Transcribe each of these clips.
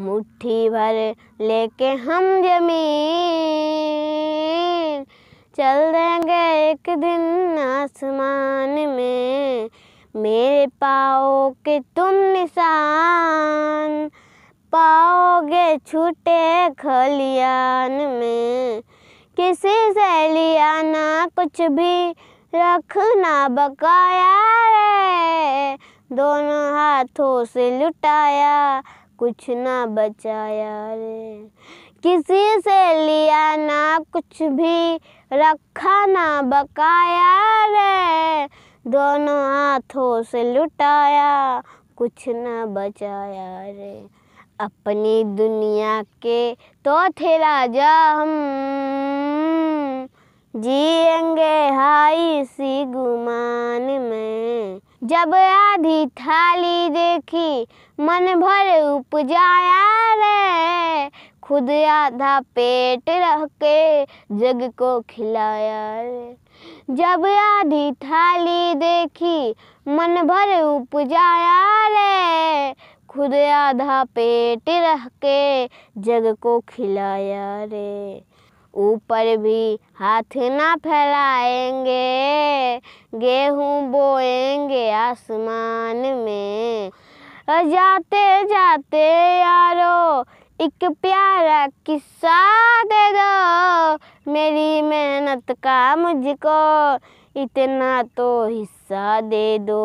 मुट्ठी भर लेके हम जमीन चल देंगे एक दिन आसमान में मेरे पाओ के तुम निशान पाओगे छूटे खलियान में किसी से लिया ना कुछ भी रखना बकाया रे दोनों हाथों से लुटाया कुछ ना बचाया रे किसी से लिया ना कुछ भी रखा ना बकाया रे दोनों हाथों से लुटाया कुछ ना बचाया रे अपनी दुनिया के तो थे राजा हम जिएंगे हाई सी गुमान में जब आधी थाली देखी मन भर उपजाया रे खुद आधा पेट रह के जग को खिलाया रे जब आधी थाली देखी मन भर उपजाया रे खुद आधा पेट रह के जग को खिलाया रे ऊपर भी हाथ ना फैलाएंगे गेहूँ बोएंगे आसमान में जाते जाते यारो एक प्यारा किस्सा दे दो मेरी मेहनत का मुझको इतना तो हिस्सा दे दो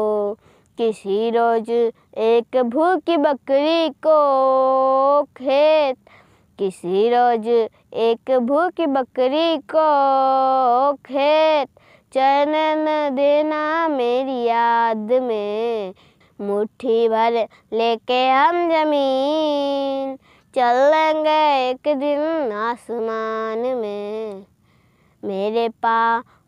किसी रोज एक भूखी बकरी को खेत किसी रोज एक भूखी बकरी को खेत चैन देना मेरी याद में मुट्ठी भर लेके हम जमीन चलेंगे एक दिन आसमान में मेरे पा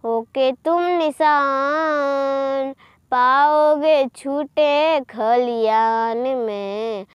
होके तुम निशान पाओगे छूटे खलियान में